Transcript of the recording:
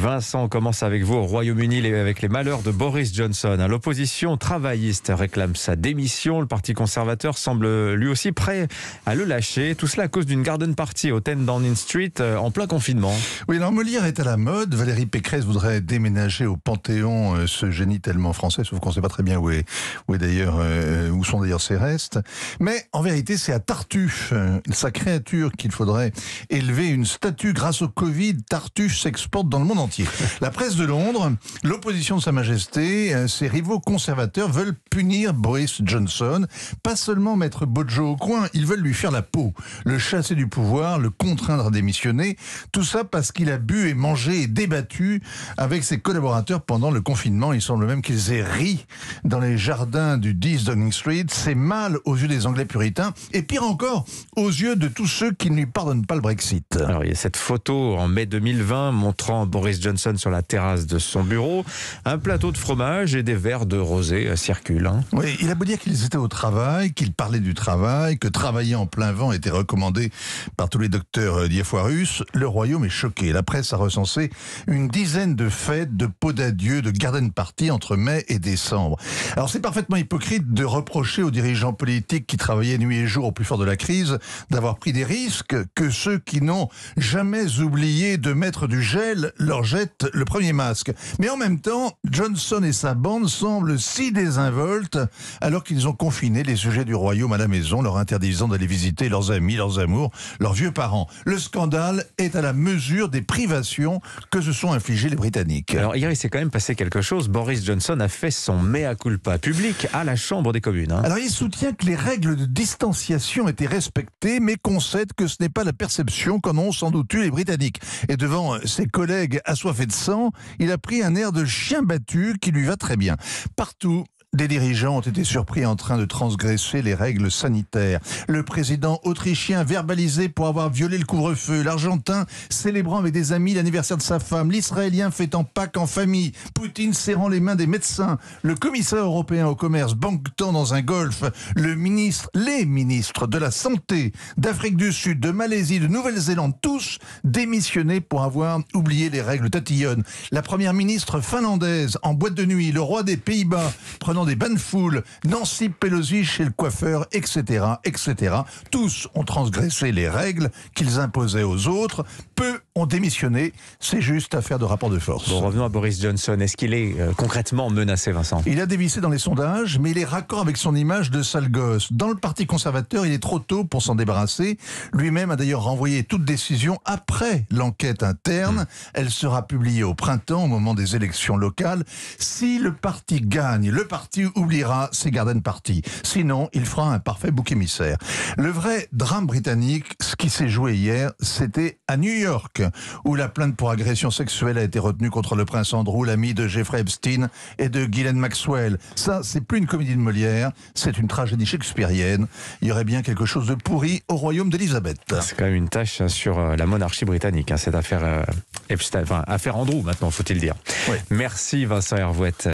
Vincent, on commence avec vous au Royaume-Uni avec les malheurs de Boris Johnson. L'opposition travailliste réclame sa démission. Le Parti conservateur semble lui aussi prêt à le lâcher. Tout cela à cause d'une garden party au 10 Downing Street euh, en plein confinement. Oui, alors Molière est à la mode. Valérie Pécresse voudrait déménager au Panthéon euh, ce génie tellement français, sauf qu'on ne sait pas très bien où, où, d'ailleurs, euh, où sont d'ailleurs ses restes. Mais en vérité, c'est à Tartuffe, sa créature, qu'il faudrait élever une statue. Grâce au Covid, Tartuffe s'exporte dans le monde entier. La presse de Londres, l'opposition de Sa Majesté, euh, ses rivaux conservateurs veulent punir Boris Johnson, pas seulement mettre Bojo au coin, ils veulent lui faire la peau, le chasser du pouvoir, le contraindre à démissionner, tout ça parce qu'il a bu et mangé et débattu avec ses collaborateurs pendant le confinement. Il semble même qu'ils aient ri dans les jardins du 10 Downing Street. C'est mal aux yeux des Anglais puritains et pire encore aux yeux de tous ceux qui ne lui pardonnent pas le Brexit. Alors il y a cette photo en mai 2020 montrant Boris Johnson sur la terrasse de son bureau. Un plateau de fromage et des verres de rosé euh, circulent. Hein. Oui, il a beau dire qu'ils étaient au travail, qu'ils parlaient du travail, que travailler en plein vent était recommandé par tous les docteurs euh, d'Iafoirus, le royaume est choqué. La presse a recensé une dizaine de fêtes, de pots d'adieu, de garden parties entre mai et décembre. Alors c'est parfaitement hypocrite de reprocher aux dirigeants politiques qui travaillaient nuit et jour au plus fort de la crise d'avoir pris des risques que ceux qui n'ont jamais oublié de mettre du gel leur jette le premier masque. Mais en même temps, Johnson et sa bande semblent si désinvoltes alors qu'ils ont confiné les sujets du royaume à la maison, leur interdisant d'aller visiter leurs amis, leurs amours, leurs vieux parents. Le scandale est à la mesure des privations que se sont infligées les Britanniques. Alors hier, il s'est quand même passé quelque chose. Boris Johnson a fait son mea culpa public à la Chambre des communes. Hein. Alors il soutient que les règles de distanciation étaient respectées, mais concède que ce n'est pas la perception qu'en ont sans doute eu les Britanniques. Et devant ses collègues à fait de sang, il a pris un air de chien battu qui lui va très bien. Partout, des dirigeants ont été surpris en train de transgresser les règles sanitaires. Le président autrichien verbalisé pour avoir violé le couvre-feu. L'Argentin célébrant avec des amis l'anniversaire de sa femme. L'Israélien fêtant Pâques en famille. Poutine serrant les mains des médecins. Le commissaire européen au commerce banquetant dans un golf. Le ministre, les ministres de la Santé d'Afrique du Sud, de Malaisie, de Nouvelle-Zélande, tous démissionnés pour avoir oublié les règles tatillonnes. La première ministre finlandaise en boîte de nuit. Le roi des Pays-Bas prenant des bains de foule, Nancy Pelosi chez le coiffeur, etc., etc. Tous ont transgressé les règles qu'ils imposaient aux autres. Peu ont démissionné. C'est juste affaire de rapport de force. Bon, revenons à Boris Johnson. Est-ce qu'il est, euh, concrètement menacé, Vincent Il a dévissé dans les sondages, mais il est raccord avec son image de sale gosse. Dans le Parti conservateur, il est trop tôt pour s'en débarrasser. Lui-même a d'ailleurs renvoyé toute décision après l'enquête interne. Hmm. Elle sera publiée au printemps, au moment des élections locales. Si le parti gagne, le parti oubliera ses garden parties. Sinon, il fera un parfait bouc émissaire. Le vrai drame britannique, ce qui s'est joué hier, c'était à New York où la plainte pour agression sexuelle a été retenue contre le prince Andrew, l'ami de Jeffrey Epstein et de Ghislaine Maxwell. Ça, c'est plus une comédie de Molière, c'est une tragédie shakespearienne. Il y aurait bien quelque chose de pourri au royaume d'Elisabeth. Ah, c'est quand même une tâche hein, sur euh, la monarchie britannique, hein, cette affaire euh, affaire Andrew maintenant, faut-il dire. Merci Vincent Hervouette.